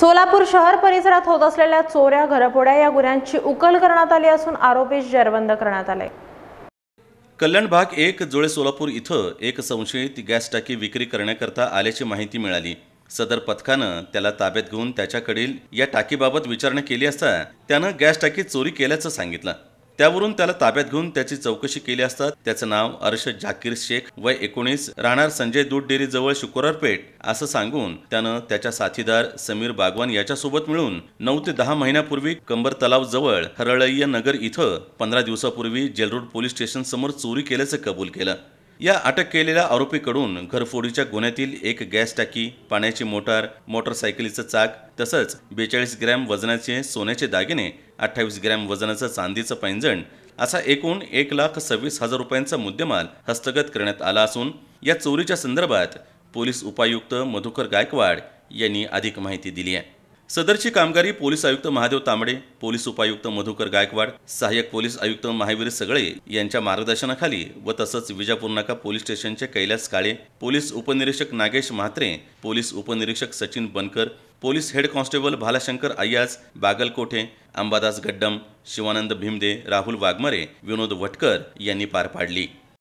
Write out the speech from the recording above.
सोलापूर शहर परिसरात होत असलेल्या चोऱ्या घरपोड्या या गुन्ह्यांची उकल करण्यात आली असून आरोपी जरबंद करण्यात आले कल्याण भाग एक जुळे सोलापूर इथं एक संशयित गॅस टाकी विक्री करण्याकरता आल्याची माहिती मिळाली सदर पथकानं त्याला ताब्यात घेऊन त्याच्याकडील या टाकीबाबत विचारणा केली असता त्यानं गॅस टाकी चोरी केल्याचं सांगितलं त्यावरून त्याला ताब्यात घेऊन त्याची चौकशी केली असता त्याचं नाव अर्श जाकीर शेख वय एकोणीस राहणार संजय दूध डेअरी जवळ शुक्रवार पेठ असं सांगून त्यानं त्याच्या साथीदार समीर बागवान याच्यासोबत मिळून नऊ ते दहा महिन्यापूर्वी कंबर तलाव जवळ हरळय्य नगर इथं पंधरा दिवसापूर्वी जेलरोड पोलीस स्टेशन समोर चोरी केल्याचं कबूल केलं या अटक केलेल्या आरोपीकडून घरफोडीच्या गुन्ह्यातील एक गॅस टाकी पाण्याची मोटार मोटरसायकलीचं चाक तसंच बेचाळीस ग्रॅम वजनाचे सोन्याचे दागिने अठ्ठावीस ग्रॅम वजनाचं चांदीचं पैंजण असा एकूण एक लाख सव्वीस हजार रुपयांचा मुद्देमाल हस्तगत करण्यात आला असून या चोरीच्या संदर्भात पोलीस उपायुक्त मधुकर गायकवाड यांनी अधिक माहिती दिली आहे सदरची कामगारी पोलीस आयुक्त महादेव तांबडे पोलीस उपायुक्त मधुकर गायकवाड सहाय्यक पोलीस आयुक्त महावीर सगळे यांच्या मार्गदर्शनाखाली व तसंच विजापूर नाका पोलीस स्टेशनचे कैलास काळे पोलीस उपनिरीक्षक नागेश म्हात्रे पोलीस उपनिरीक्षक Sachin Bankar police head constable Bhalashankar Ayyaz Bagalkothe Ambadas Gaddam Shivanand Bhimde Rahul Waghmare Vinod Watkar यांनी पार पाडली